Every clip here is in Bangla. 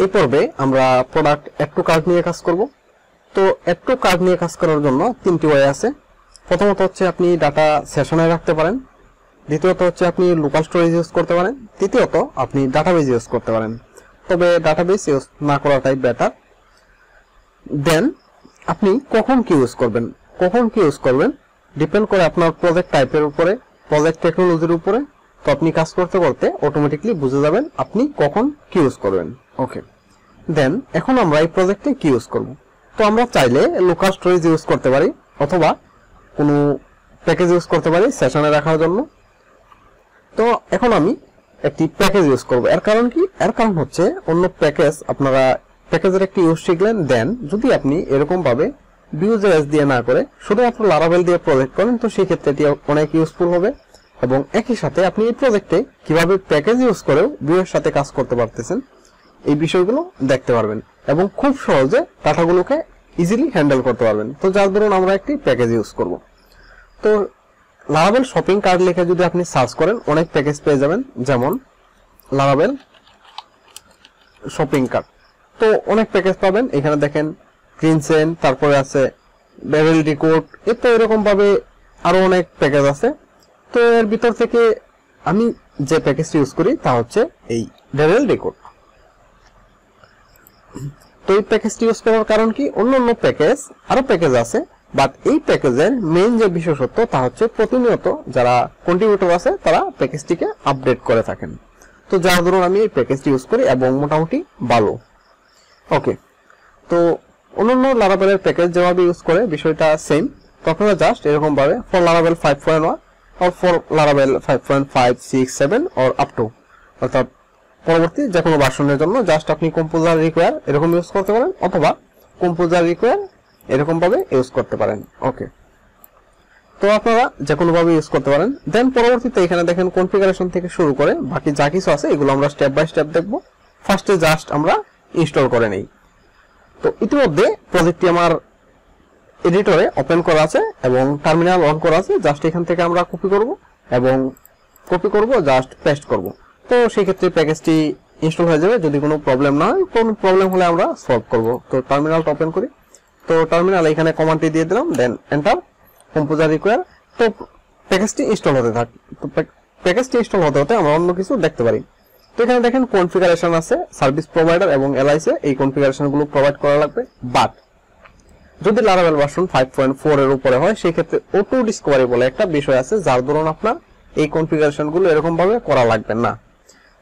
এই পর্বে আমরা প্রোডাক্ট অ্যাড টু কার্ড নিয়ে কাজ করব তো অ্যাড টু কার্ড নিয়ে কাজ করার জন্য তিনটি ওয়ে আছে প্রথমত হচ্ছে আপনি ডাটা সেশনে রাখতে পারেন দ্বিতীয়ত হচ্ছে আপনি লোকাল স্টোরেজ ইউজ করতে পারেন তৃতীয়ত আপনি ডাটাবেজ ইউজ করতে পারেন তবে ডাটাবেস ইউজ না করাটাই বেটার দেন আপনি কখন কি ইউজ করবেন কখন কি ইউজ করবেন ডিপেন্ড করে আপনার প্রজেক্ট টাইপের উপরে প্রজেক্ট টেকনোলজির উপরে তো আপনি কাজ করতে করতে অটোমেটিকলি বুঝে যাবেন আপনি কখন কি ইউজ করবেন ওকে দেন এখন আমরা এই প্রজেক্টে কি ইউজ করব তো আমরা চাইলে লোকাল স্টোরেজ ইউজ করতে পারি অথবা কোনো প্যাকেজ ইউজ করতে পারি সেশনে রাখার জন্য তো এখন আমি একটি প্যাকেজ ইউজ করব এর কারণ কি এর কারণ হচ্ছে অন্য প্যাকেজ আপনারা প্যাকেজের একটি ইউজ শিখলেন দেন যদি আপনি এরকম ভাবে এস দিয়ে না করে শুধুমাত্র লারাভেল দিয়ে প্রজেক্ট করেন তো সেই ক্ষেত্রে এটি অনেক ইউজফুল হবে এবং একই সাথে আপনি এই প্রজেক্টে কিভাবে প্যাকেজ ইউজ করেও ভিউয়ের সাথে কাজ করতে পারতেছেন এই বিষয়গুলো দেখতে পারবেন এবং খুব সহজে ডাটাগুলোকে ইজিলি হ্যান্ডেল করতে পারবেন তো যার ধরুন আমরা একটি প্যাকেজ ইউজ করব তো লারাবেল শপিং কার্ড লিখে যদি আপনি সার্চ করেন অনেক প্যাকেজ পেয়ে যাবেন যেমন লারাবেল শপিং কার্ট তো অনেক প্যাকেজ পাবেন এখানে দেখেন ক্রিনসেন তারপরে আছে ব্যারেল রিকোড এ এরকম এরকমভাবে আরো অনেক প্যাকেজ আছে তো এর ভিতর থেকে আমি যে প্যাকেজটি ইউজ করি তা হচ্ছে এই ডেভেল রেকর্ড তো এই প্যাকেজটি ইউজ করার কারণ কি অন্য অন্য প্যাকেজ আরো প্যাকেজ আছে বাট এই প্যাকেজের মেইন যে বিশেষত্ব তা হচ্ছে প্রতিনিয়ত যারা কন্টিনিউটর আছে তারা প্যাকেজটিকে আপডেট করে থাকেন তো যার ধরুন আমি এই প্যাকেজটি ইউজ করি এবং মোটামুটি ভালো ওকে তো অন্যান্য লারাবেলের প্যাকেজ যেভাবে ইউজ করে বিষয়টা সেম তখন জাস্ট এরকমভাবে ফর লারাবেল five point one or for Laravel 5.5.6.7 6, 7 or up to অর্থাৎ পরবর্তী যে কোনো ভার্সনের জন্য জাস্ট আপনি কম্পোজার রিকোয়ার এরকম ইউজ করতে পারেন অথবা কম্পোজার রিকোয়ার এরকমভাবে ইউজ করতে পারেন ওকে তো আপনারা যে কোনোভাবে ইউজ করতে পারেন দেন পরবর্তীতে এখানে দেখেন কনফিগারেশন থেকে শুরু করে বাকি যা কিছু আছে এগুলো আমরা স্টেপ বাই স্টেপ দেখব ফার্স্টে জাস্ট আমরা ইনস্টল করে নেই তো ইতিমধ্যে প্রজেক্টটি আমার এডিটরে ওপেন করা আছে এবং টার্মিনাল অন করা আছে জাস্ট এখান থেকে আমরা কপি করব এবং কপি করব জাস্ট পেস্ট করব তো সেই ক্ষেত্রে প্যাকেজটি ইনস্টল হয়ে যাবে যদি কোনো প্রবলেম না হয় কোনো প্রবলেম হলে আমরা সলভ করব তো টার্মিনালটা ওপেন করি তো টার্মিনাল এখানে কমান্ডটি দিয়ে দিলাম দেন এন্টার কম্পোজার রিকোয়ার তো প্যাকেজটি ইনস্টল হতে থাকে তো প্যাকেজটি ইনস্টল হতে হতে আমরা অন্য কিছু দেখতে পারি তো এখানে দেখেন কনফিগারেশন আছে সার্ভিস প্রোভাইডার এবং এলআইসে এই কনফিগারেশনগুলো প্রোভাইড করা লাগবে বাট যদি Laravel version five point four এর উপরে হয় সেক্ষেত্রে অটো ডিসকভারি বলে একটা বিষয় আছে যার ধরুন আপনার এই কনফিগারেশনগুলো এরকমভাবে করা লাগবে না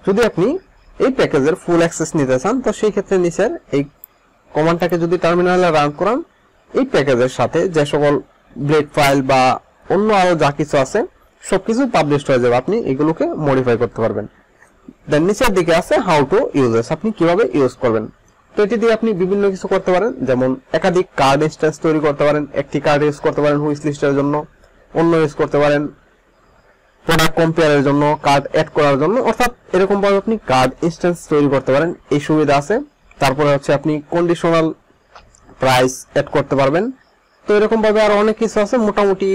যদি আপনি এই প্যাকেজের ফুল অ্যাক্সেস নিতে চান তো সেই ক্ষেত্রে নিচের এই কমান্ডটাকে যদি টার্মিনালে রান করান এই প্যাকেজের সাথে যে সকল ব্লেড ফাইল বা অন্য আরো যা কিছু আছে সবকিছু পাবলিশ হয়ে যাবে আপনি এগুলোকে মডিফাই করতে পারবেন দেন নিচের দিকে আছে হাউ টু ইউজেস আপনি কিভাবে ইউজ করবেন তো এটি দিয়ে আপনি বিভিন্ন কিছু করতে পারেন যেমন একাধিক কার্ড ইনস্ট্যান্স তৈরি করতে পারেন একটি কার্ড ইউজ করতে পারেন হুইস লিস্টের জন্য অন্য ইউজ করতে পারেন প্রোডাক্ট কম্পেয়ারের জন্য কার্ড অ্যাড করার জন্য অর্থাৎ এরকমভাবে আপনি কার্ড ইনস্ট্যান্স তৈরি করতে পারেন এই সুবিধা আছে তারপরে হচ্ছে আপনি কন্ডিশনাল প্রাইস অ্যাড করতে পারবেন তো এরকমভাবে আরও অনেক কিছু আছে মোটামুটি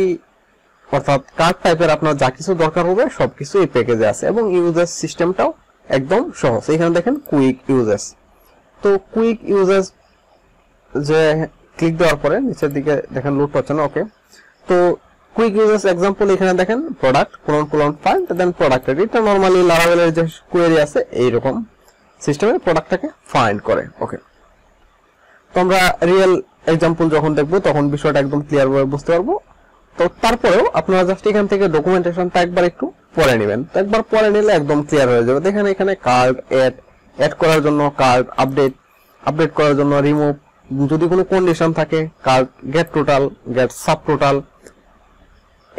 অর্থাৎ কার্ড টাইপের আপনার যা কিছু দরকার হবে সব কিছু এই প্যাকেজে আছে এবং ইউজার সিস্টেমটাও একদম সহজ এখানে দেখেন কুইক ইউজার্স তো কুইক ইউজার্স যে ক্লিক দেওয়ার পরে নিচের দিকে দেখেন লোড পাচ্ছে না ওকে তো কুইক ইউজার্স এক্সাম্পল এখানে দেখেন product colon colon find then product এটা নর্মালি লারাভেলের যে কোয়েরি আছে এইরকম সিস্টেমে প্রোডাক্টটাকে ফাইন্ড করে ওকে তো আমরা রিয়েল এক্সাম্পল যখন দেখব তখন বিষয়টা একদম ক্লিয়ার ভাবে বুঝতে পারবো তো তারপরেও আপনারা জাস্ট এখান থেকে ডকুমেন্টেশনটা একবার একটু পরে নেবেন তো একবার পরে নিলে একদম ক্লিয়ার হয়ে যাবে দেখেন এখানে কার্ড অ্যাড অ্যাড করার জন্য কার্ড আপডেট আপডেট করার জন্য রিমুভ যদি কোনো কন্ডিশন থাকে card get total get sub total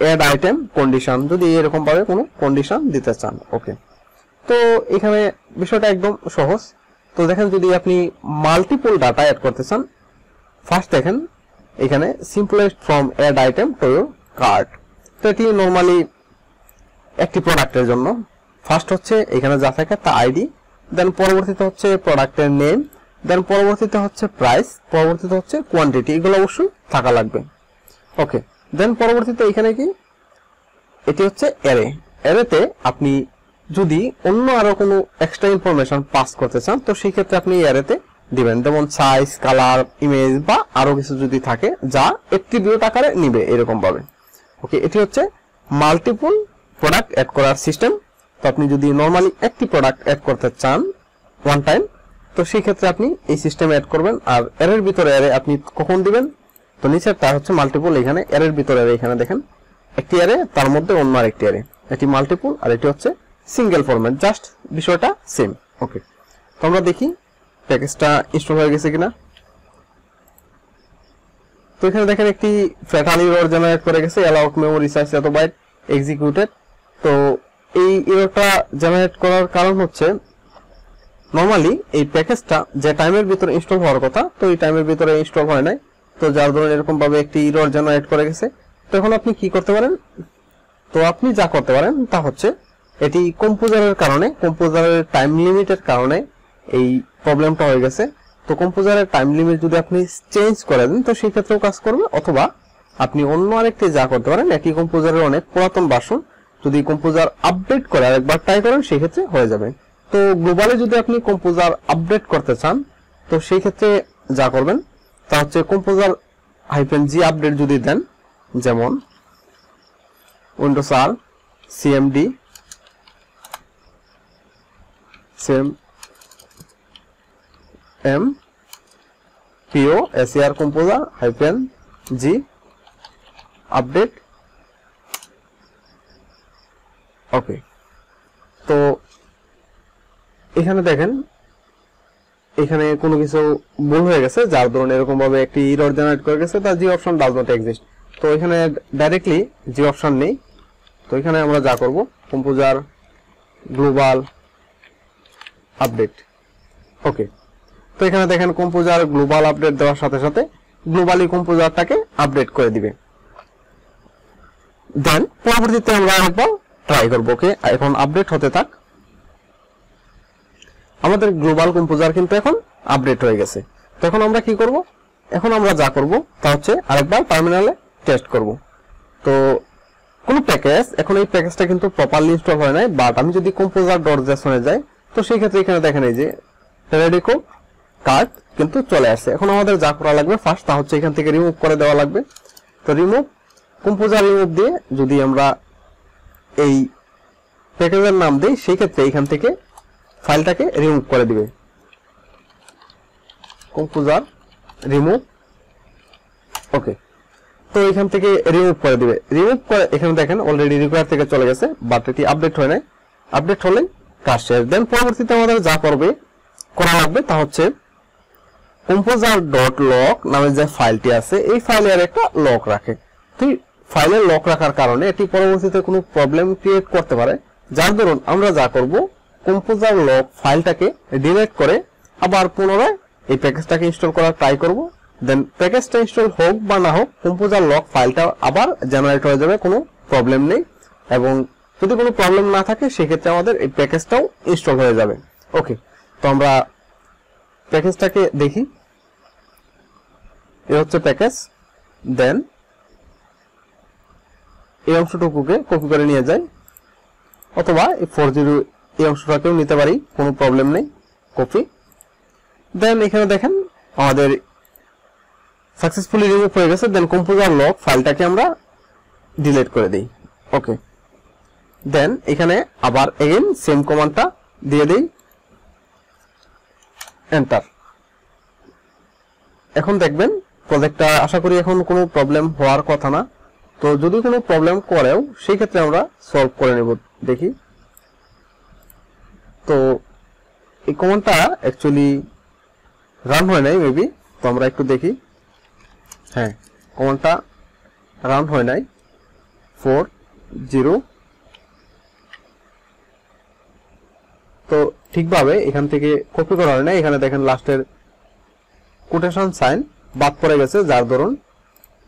add item condition যদি এরকম ভাবে কোনো কন্ডিশন দিতে চান ওকে তো এখানে বিষয়টা একদম সহজ তো দেখেন যদি আপনি মাল্টিপল ডাটা অ্যাড করতে চান ফার্স্ট দেখেন এখানে simplest from add item to your card তো এটি নর্মালি একটি প্রোডাক্টের জন্য ফার্স্ট হচ্ছে এখানে যা থাকে তা আইডি দেন পরবর্তীতে হচ্ছে প্রোডাক্টের নেম দেন পরবর্তীতে হচ্ছে প্রাইস পরবর্তীতে হচ্ছে কোয়ান্টিটি এগুলো অবশ্যই থাকা লাগবে ওকে দেন পরবর্তীতে এখানে কি এটি হচ্ছে অ্যারে অ্যারেতে আপনি যদি অন্য আরো কোনো এক্সট্রা ইনফরমেশন পাস করতে চান তো সেই ক্ষেত্রে আপনি অ্যারেতে দিবেন যেমন সাইজ কালার ইমেজ বা আরো কিছু যদি থাকে যা একটি অ্যাট্রিবিউট আকারে নিবে এরকম ভাবে ওকে এটি হচ্ছে মাল্টিপল প্রোডাক্ট অ্যাড করার সিস্টেম তো আপনি যদি নর্মালি একটি প্রোডাক্ট অ্যাড করতে চান ওয়ান টাইম তো সেই ক্ষেত্রে আপনি এই সিস্টেমে অ্যাড করবেন আর এরের ভিতরে এরে আপনি কখন দিবেন তো নিচে তার হচ্ছে মাল্টিপল এখানে এরের ভিতরে এরে এখানে দেখেন একটি অ্যারে তার মধ্যে অন্য আরেকটি অ্যারে এটি মাল্টিপল আর এটি হচ্ছে সিঙ্গেল ফরম্যাট জাস্ট বিষয়টা সেম ওকে তো আমরা দেখি প্যাকেজটা ইনস্টল হয়ে গেছে কিনা তো এখানে দেখেন একটি ফ্যাটালি ইউরর জেনারেট করে গেছে অ্যালাউড মেমোরি সাইজ এত বাইট এক্সিকিউটেড তো এই ইরোটা জেনারেট করার কারণ হচ্ছে নর্মালি এই প্যাকেজটা যে টাইমের ভিতরে ইনস্টল হওয়ার কথা তো এই টাইমের ভিতরে ইনস্টল হয় নাই তো যার ধরুন এরকম ভাবে একটি ইরোর জেনারেট করে গেছে তখন আপনি কি করতে পারেন তো আপনি যা করতে পারেন তা হচ্ছে এটি কম্পোজারের কারণে কম্পোজারের টাইম লিমিটের কারণে এই প্রবলেমটা হয়ে গেছে তো কম্পোজারের টাইম লিমিট যদি আপনি চেঞ্জ করে দেন তো সেই ক্ষেত্রেও কাজ করবে অথবা আপনি অন্য আরেকটি যা করতে পারেন এটি কম্পোজারের অনেক পুরাতন বাসন যদি কম্পোজার আপডেট করে আরেকবার ট্রাই করেন সেক্ষেত্রে হয়ে যাবে তো গ্লোবালে যদি আপনি কম্পোজার আপডেট করতে চান তো সেই ক্ষেত্রে যা করবেন তা হচ্ছে কম্পোজার হাইফেন জি আপডেট যদি দেন যেমন উইন্ডোজ আর সিএমডি সেম এম পিও এসিআর composer hyphen G update okay তো এখানে দেখেন এখানে কোনো কিছু ভুল হয়ে গেছে যার ধরুন এরকম ভাবে একটি ইরর জেনারেট করে গেছে তার G option does not exist তো এখানে ডাইরেক্টলি জি অপশন নেই তো এখানে আমরা যা করব কম্পোজার গ্লোবাল আপডেট ওকে তো এখানে দেখেন কম্পোজার গ্লোবাল আপডেট দেওয়ার সাথে সাথে গ্লোবালি কম্পোজারটাকে আপডেট করে দিবে দেন পরবর্তীতে আমরা আসবো ট্রাই করবো ওকে এখন আপডেট হতে থাক আমাদের গ্লোবাল কম্পোজার কিন্তু এখন আপডেট হয়ে গেছে তখন আমরা কি করব এখন আমরা যা করব তা হচ্ছে আরেকবার টার্মিনালে টেস্ট করব তো কোনো প্যাকেজ এখন এই প্যাকেজটা কিন্তু প্রপারলি ইনস্টল হয় নাই বাট আমি যদি কম্পোজার ডট জ্যাসনে যাই তো সেই ক্ষেত্রে এখানে দেখেন এই যে রেডিকো কার্ড কিন্তু চলে আসছে এখন আমাদের যা করা লাগবে ফার্স্ট তা হচ্ছে এখান থেকে রিমুভ করে দেওয়া লাগবে তো রিমুভ কম্পোজার রিমুভ দিয়ে যদি আমরা এই প্যাকেজের নাম দেয় সেই ক্ষেত্রে এখান থেকে ফাইলটাকে রিমুভ করে দিবে কম্পোজার রিমুভ ওকে তো এখান থেকে রিমুভ করে দিবে রিমুভ করে এখানে দেখেন অলরেডি রিকোয়ার থেকে চলে গেছে বাট এটি আপডেট হয় নাই আপডেট হলে কাজ শেষ দেন পরবর্তীতে আমাদের যা করবে করা লাগবে তা হচ্ছে কম্পোজার ডট লক নামে যে ফাইলটি আছে এই ফাইলের একটা লক রাখে তুই ফাইলে লক রাখার কারণে এটি পরবর্তীতে কোনো প্রবলেম ক্রিয়েট করতে পারে যার দরুন আমরা যা করব কম্পোজার লক ফাইলটাকে ডিলেট করে আবার পুনরায় এই প্যাকেজটাকে ইনস্টল করার ট্রাই করব দেন প্যাকেজটা ইনস্টল হোক বা না হোক কম্পোজার লক ফাইলটা আবার জেনারেট হয়ে যাবে কোনো প্রবলেম নেই এবং যদি কোনো প্রবলেম না থাকে সেক্ষেত্রে আমাদের এই প্যাকেজটাও ইনস্টল হয়ে যাবে ওকে তো আমরা প্যাকেজটাকে দেখি এ হচ্ছে প্যাকেজ দেন এই অংশটুকুকে কপি করে নিয়ে যাই অথবা এই ফোর জিরো এই অংশটাকেও নিতে পারি কোনো প্রবলেম নেই কপি দেন এখানে দেখেন আমাদের সাকসেসফুলি রিমুভ হয়ে গেছে দেন কম্পিউটার লক ফাইলটাকে আমরা ডিলিট করে দিই ওকে দেন এখানে আবার এগেন সেম কমান্ডটা দিয়ে দিই এন্টার এখন দেখবেন প্রজেক্টটা আশা করি এখন কোনো প্রবলেম হওয়ার কথা না তো যদি কোনো প্রবলেম করেও সেই ক্ষেত্রে আমরা সলভ করে নেব দেখি তো এই কমান্ডটা অ্যাকচুয়ালি রান হয় নাই মেবি তো আমরা একটু দেখি হ্যাঁ কমান্ডটা রান হয় নাই ফোর জিরো তো ঠিকভাবে এখান থেকে কপি করা হয় না এখানে দেখেন লাস্টের কোটেশন সাইন বাদ পড়ে গেছে যার ধরুন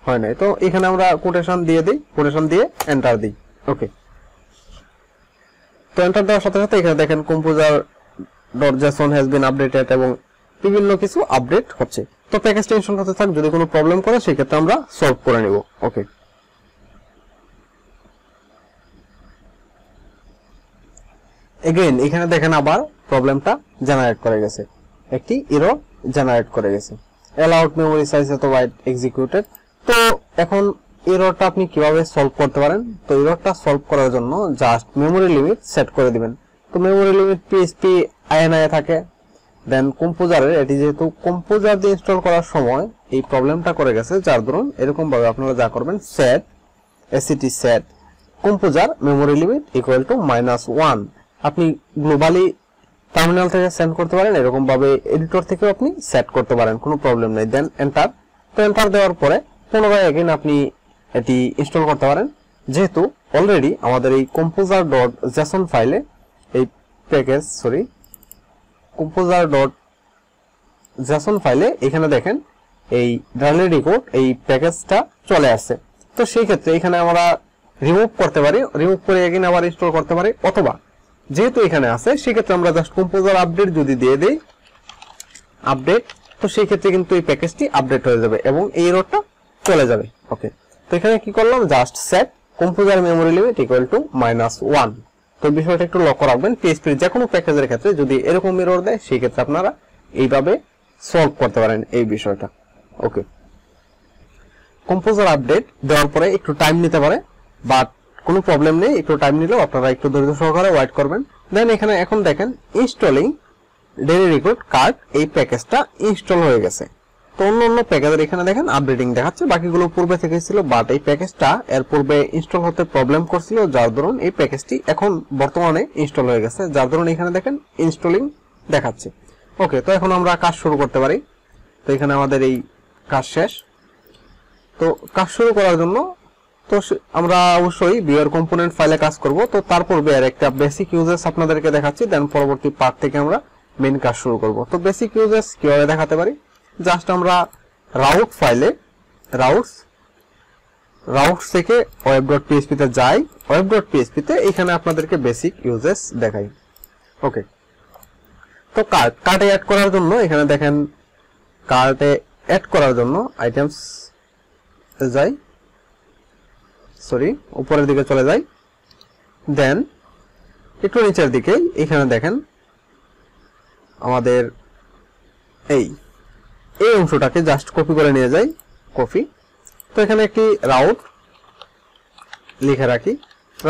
হয় নাই তো এখানে আমরা কোটেশন দিয়ে দিই কোটেশন দিয়ে এন্টার দিই ওকে তো এন্টার দেওয়ার সাথে সাথে এখানে দেখেন composer dot JSON has been updated এবং বিভিন্ন কিছু আপডেট হচ্ছে তো প্যাকেজ টেনশন হতে থাক যদি কোনো প্রবলেম করে সেক্ষেত্রে আমরা সলভ করে নেব ওকে এগেইন এখানে দেখেন আবার প্রবলেমটা জেনারেট করে গেছে একটি ইরো জেনারেট করে গেছে অ্যালাউড মেমোরি সাইজ এত ওয়াইড এক্সিকিউটেড তো এখন এররটা আপনি কিভাবে সলভ করতে পারেন তো এররটা সলভ করার জন্য জাস্ট মেমোরি লিমিট সেট করে দিবেন তো মেমোরি লিমিট পিএসপি আইএনআই থাকে দেন কম্পোজারের এটি যেহেতু কম্পোজার দিয়ে ইনস্টল করার সময় এই প্রবলেমটা করে গেছে যার ধরুন এরকমভাবে আপনারা যা করবেন সেট এসিটি set composer memory limit equal to minus one আপনি গ্লোবালি টার্মিনাল থেকে সেন্ড করতে পারেন এরকমভাবে এডিটর থেকেও আপনি সেট করতে পারেন কোনো প্রবলেম নেই দেন এন্টার তো এন্টার দেওয়ার পরে পুনরায় এগেন আপনি এটি ইনস্টল করতে পারেন যেহেতু অলরেডি আমাদের এই কম্পোজার ডট জ্যাসন ফাইলে এই package sorry composer dot JSON ফাইলে এখানে দেখেন এই ডালেডি কোড এই প্যাকেজটা চলে আসছে তো সেই ক্ষেত্রে এখানে আমরা রিমুভ করতে পারি রিমুভ করে এগেন আবার ইনস্টল করতে পারি অথবা যেহেতু এখানে আছে সেক্ষেত্রে আমরা জাস্ট কম্পোজার আপডেট যদি দিয়ে দিই আপডেট তো সেই ক্ষেত্রে কিন্তু এই প্যাকেজটি আপডেট হয়ে যাবে এবং এই রোডটা চলে যাবে ওকে তো এখানে কি করলাম just set composer memory limit equal to minus one তো বিষয়টা একটু লক্ষ্য রাখবেন পিএসপির যে কোনো প্যাকেজের ক্ষেত্রে যদি এরকম এরর দেয় সেই ক্ষেত্রে আপনারা এইভাবে সলভ করতে পারেন এই বিষয়টা ওকে কম্পোজার আপডেট দেওয়ার পরে একটু টাইম নিতে পারে বাট কোনো প্রবলেম নেই একটু টাইম নিলেও আপনারা একটু ধৈর্য সহকারে ওয়েট করবেন দেন এখানে এখন দেখেন ইনস্টলিং ডেলি রেকর্ড কার্ড এই প্যাকেজটা ইনস্টল হয়ে গেছে তো অন্য অন্য প্যাকেজের এখানে দেখেন আপডেটিং দেখাচ্ছে বাকিগুলো পূর্বে থেকে ছিল বাট এই প্যাকেজটা এর পূর্বে ইনস্টল হতে প্রবলেম করছিল যার ধরুন এই প্যাকেজটি এখন বর্তমানে ইনস্টল হয়ে গেছে যার ধরুন এখানে দেখেন ইনস্টলিং দেখাচ্ছে ওকে তো এখন আমরা কাজ শুরু করতে পারি তো এখানে আমাদের এই কাজ শেষ তো কাজ শুরু করার জন্য তো আমরা অবশ্যই বিয়ার কম্পোনেন্ট ফাইলে কাজ করব তো তার পূর্বে একটা বেসিক ইউজেস আপনাদেরকে দেখাচ্ছি দেন পরবর্তী পার্ট থেকে আমরা মেন কাজ শুরু করব তো বেসিক ইউজেস কিভাবে দেখাতে পারি জাস্ট আমরা রাউট ফাইলে রাউটস রাউটস থেকে ওয়েব ডট পিএসপিতে যাই ওয়েব ডট পিএসপিতে এখানে আপনাদেরকে বেসিক ইউজেস দেখাই ওকে তো কার্ট কার্টে অ্যাড করার জন্য এখানে দেখেন কার্টে অ্যাড করার জন্য আইটেমস যাই সরি উপরের দিকে চলে যাই দেন একটু নিচের দিকে এখানে দেখেন আমাদের এই এই অংশটাকে জাস্ট কপি করে নিয়ে যাই কপি তো এখানে একটি রাউট লিখে রাখি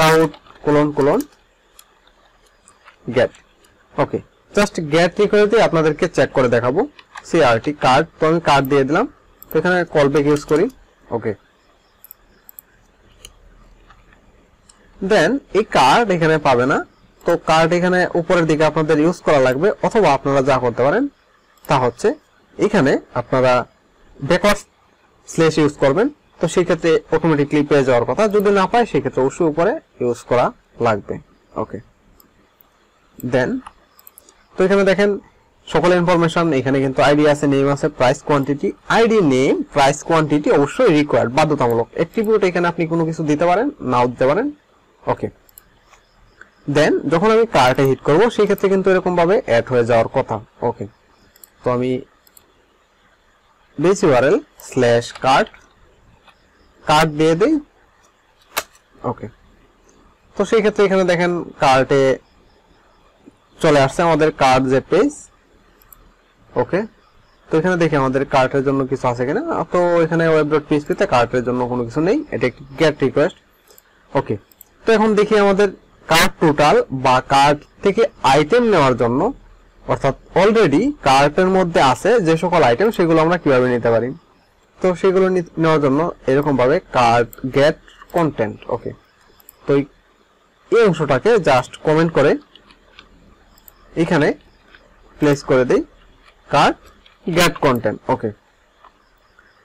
route colon colon get okay just get ঠিক হয়ে দিয়ে আপনাদেরকে চেক করে দেখাবো টি কার্ড তো আমি কার্ড দিয়ে দিলাম তো এখানে কলব্যাক ইউজ করি ওকে দেন এই কার্ড এখানে পাবে না তো কার্ড এখানে উপরের দিকে আপনাদের ইউজ করা লাগবে অথবা আপনারা যা করতে পারেন তা হচ্ছে এখানে আপনারা ব্যাকওয়ার্ড স্ল্যাশ ইউজ করবেন তো সেক্ষেত্রে অটোমেটিকলি পেয়ে যাওয়ার কথা যদি না পায় সেক্ষেত্রে অবশ্যই উপরে ইউজ করা লাগবে ওকে দেন তো এখানে দেখেন সকল ইনফরমেশন এখানে কিন্তু আইডি আছে নেম আছে price quantity ID name price quantity অবশ্যই রিকোয়ার্ড বাধ্যতামূলক অ্যাট্রিবিউট এখানে আপনি কোনো কিছু দিতে পারেন নাও দিতে পারেন ওকে দেন যখন আমি কার্টে হিট করব সেই ক্ষেত্রে কিন্তু এরকম ভাবে অ্যাড হয়ে যাওয়ার কথা ওকে তো আমি base URL slash card card দিয়ে দিই ওকে তো সেই ক্ষেত্রে এখানে দেখেন কার্টে চলে আসছে আমাদের কার্ড যে পেজ ওকে তো এখানে দেখি আমাদের কার্টের জন্য কিছু আছে কিনা তো এখানে ওয়েব ডট পিএসপিতে কার্টের জন্য কোনো কিছু নেই এটা একটি গেট রিকোয়েস্ট ওকে তো এখন দেখি আমাদের কার্ড টোটাল বা কার্ড থেকে আইটেম নেওয়ার জন্য অর্থাৎ অলরেডি কার্টের মধ্যে আছে যে সকল আইটেম সেগুলো আমরা কিভাবে নিতে পারি তো সেগুলো নেওয়ার জন্য এরকমভাবে কার্ট গেট কন্টেন্ট ওকে তো এই অংশটাকে জাস্ট কমেন্ট করে এখানে প্লেস করে দেই কার্ট গেট কন্টেন্ট ওকে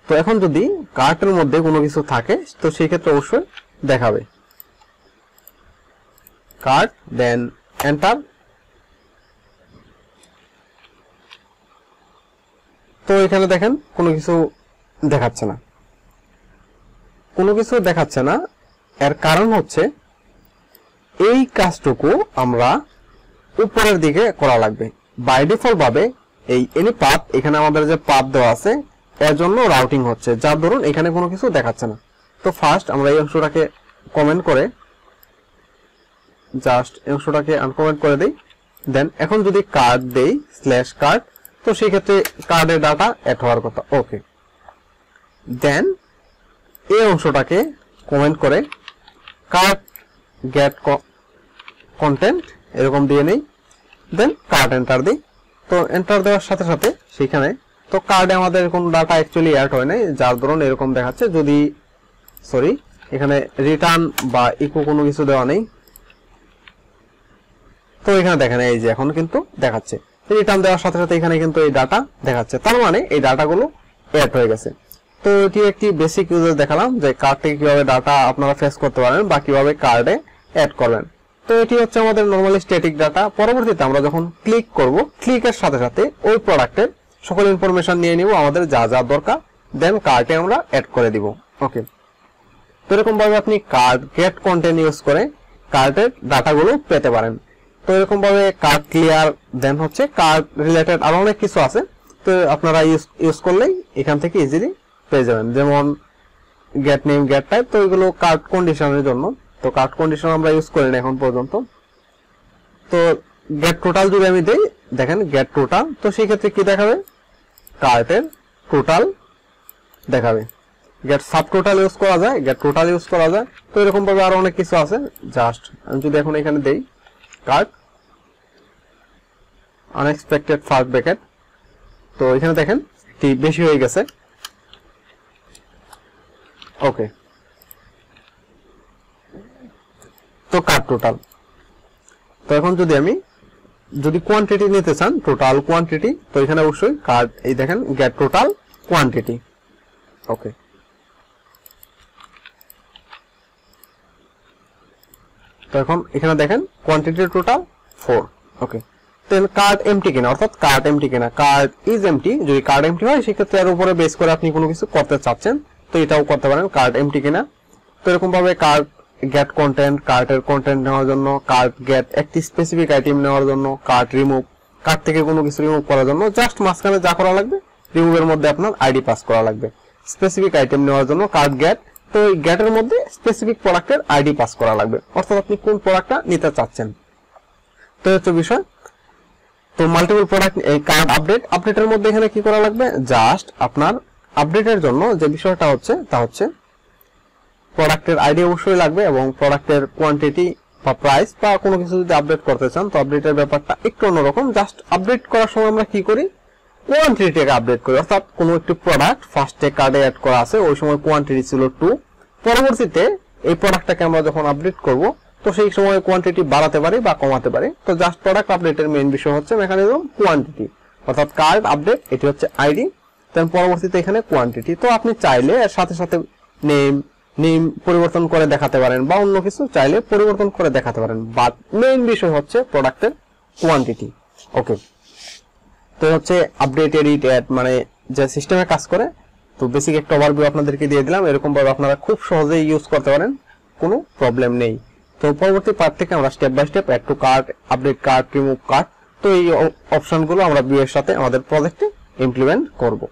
তো এখন যদি কার্টের মধ্যে কোনো কিছু থাকে তো সেই ক্ষেত্রে অবশ্যই দেখাবে কার্ড দেন এন্টার তো এখানে দেখেন কোনো কিছু দেখাচ্ছে না কোনো কিছু দেখাচ্ছে না এর কারণ হচ্ছে এই কাজটুকু আমরা উপরের দিকে করা লাগবে বাই ডিফল্ট ভাবে এই এনি পাথ এখানে আমাদের যে পাথ দেওয়া আছে এর জন্য রাউটিং হচ্ছে যার ধরুন এখানে কোনো কিছু দেখাচ্ছে না তো ফার্স্ট আমরা এই অংশটাকে কমেন্ট করে জাস্ট এই অংশটাকে আনকমেন্ট করে দেই দেন এখন যদি কার্ড দেই স্ল্যাশ কার্ড তো সেক্ষেত্রে কার্ডের ডাটা অ্যাড হওয়ার কথা ওকে দেন এই অংশটাকে কমেন্ট করে কার্ড গ্যাট কন্টেন্ট এরকম দিয়ে নেই দেন কার্ড এন্টার দিই তো এন্টার দেওয়ার সাথে সাথে সেখানে তো কার্ডে আমাদের কোনো ডাটা অ্যাকচুয়ালি অ্যাড হয় নাই যার ধরুন এরকম দেখাচ্ছে যদি সরি এখানে রিটার্ন বা ইকো কোনো কিছু দেওয়া নেই তো এখানে দেখেন এই যে এখন কিন্তু দেখাচ্ছে রিটার্ন দেওয়ার সাথে সাথে এখানে কিন্তু এই ডাটা দেখাচ্ছে তার মানে এই ডাটাগুলো অ্যাড হয়ে গেছে তো এটি একটি বেসিক ইউজার দেখালাম যে কার্ড থেকে কিভাবে ডাটা আপনারা ফেস করতে পারেন বা কিভাবে কার্ডে অ্যাড করবেন তো এটি হচ্ছে আমাদের নর্মালি স্ট্যাটিক ডাটা পরবর্তীতে আমরা যখন ক্লিক করব ক্লিকের সাথে সাথে ওই প্রোডাক্টের সকল ইনফরমেশন নিয়ে নিব আমাদের যা যা দরকার দেন কার্ডে আমরা অ্যাড করে দিব ওকে তো এরকমভাবে আপনি কার্ড গেট কন্টেন্ট ইউজ করে কার্ডের ডাটাগুলো পেতে পারেন তো এরকম ভাবে কার্ড ক্লিয়ার দেন হচ্ছে কার্ড রিলেটেড আরো অনেক কিছু আছে তো আপনারা ইউজ করলেই এখান থেকে ইজিলি পেয়ে যাবেন যেমন গেট নেম গেট টাইপ তো এগুলো কার্ড কন্ডিশনের জন্য তো কার্ড কন্ডিশন আমরা ইউজ করি না এখন পর্যন্ত তো গেট টোটাল যদি আমি দেই দেখেন গেট টোটাল তো সেই ক্ষেত্রে কি দেখাবে কার্টের টোটাল দেখাবে গেট সাব টোটাল ইউজ করা যায় গেট টোটাল ইউজ করা যায় তো এরকম ভাবে আরো অনেক কিছু আছে জাস্ট আমি যদি এখন এখানে দেই কার্ড আনএক্সপেক্টেড ফার্স্ট ব্র্যাকেট তো এখানে দেখেন টি বেশি হয়ে গেছে ওকে তো কার্ড টোটাল তো এখন যদি আমি যদি কোয়ান্টিটি নিতে চান টোটাল কোয়ান্টিটি তো এখানে অবশ্যই কার্ড এই দেখেন গেট টোটাল কোয়ান্টিটি ওকে তো এখন এখানে দেখেন quantity total four okay then card empty কিনা অর্থাৎ কার্ড এমটি কিনা কার্ড ইজ এমটি যদি কার্ড এমটি হয় সেক্ষেত্রে এর উপরে বেস করে আপনি কোনো কিছু করতে চাচ্ছেন তো এটাও করতে পারেন কার্ড এমটি কিনা তো এরকম ভাবে কার্ড গেট কন্টেন্ট কার্ডের কন্টেন্ট নেওয়ার জন্য কার্ড গেট একটি স্পেসিফিক আইটেম নেওয়ার জন্য কার্ড রিমুভ কার্ড থেকে কোনো কিছু রিমুভ করার জন্য জাস্ট মাঝখানে যা করা লাগবে রিমুভের মধ্যে আপনার আইডি পাস করা লাগবে স্পেসিফিক আইটেম নেওয়ার জন্য কার্ড গেট তো এই গ্যাটের মধ্যে স্পেসিফিক প্রোডাক্টের আইডি পাস করা লাগবে অর্থাৎ আপনি কোন প্রোডাক্টটা নিতে চাচ্ছেন তো হচ্ছে বিষয় তো মাল্টিপল প্রোডাক্ট এই কার্ড আপডেট আপডেটের মধ্যে এখানে কি করা লাগবে জাস্ট আপনার আপডেটের জন্য যে বিষয়টা হচ্ছে তা হচ্ছে প্রোডাক্টের আইডি অবশ্যই লাগবে এবং প্রোডাক্টের কোয়ান্টিটি বা প্রাইস বা কোনো কিছু যদি আপডেট করতে চান তো আপডেটের ব্যাপারটা একটু অন্যরকম জাস্ট আপডেট করার সময় আমরা কি করি কোয়ান্টিটিকে আপডেট করি অর্থাৎ কোনো একটি প্রোডাক্ট ফার্স্টে কার্ডে অ্যাড করা আছে ওই সময় কোয়ান্টিটি ছিল টু পরবর্তীতে এই প্রোডাক্টটাকে আমরা যখন আপডেট করব তো সেই সময় কোয়ান্টিটি বাড়াতে পারি বা কমাতে পারি তো জাস্ট প্রোডাক্ট আপডেটের মেইন বিষয় হচ্ছে মেকানিজম কোয়ান্টিটি অর্থাৎ কার্ড আপডেট এটি হচ্ছে আইডি দেন পরবর্তীতে এখানে কোয়ান্টিটি তো আপনি চাইলে এর সাথে সাথে নেম নেম পরিবর্তন করে দেখাতে পারেন বা অন্য কিছু চাইলে পরিবর্তন করে দেখাতে পারেন বাট মেইন বিষয় হচ্ছে প্রোডাক্টের কোয়ান্টিটি ওকে তো হচ্ছে আপডেট এডিট অ্যাড মানে যে সিস্টেমে কাজ করে তো বেসিক একটা ওভারভিউ আপনাদেরকে দিয়ে দিলাম এরকমভাবে আপনারা খুব সহজেই ইউজ করতে পারেন কোনো প্রবলেম নেই তো পরবর্তী পার্ট থেকে আমরা step by step add to card update card remove card তো এই অপশনগুলো আমরা ভিউ এর সাথে আমাদের প্রজেক্টে ইমপ্লিমেন্ট করবো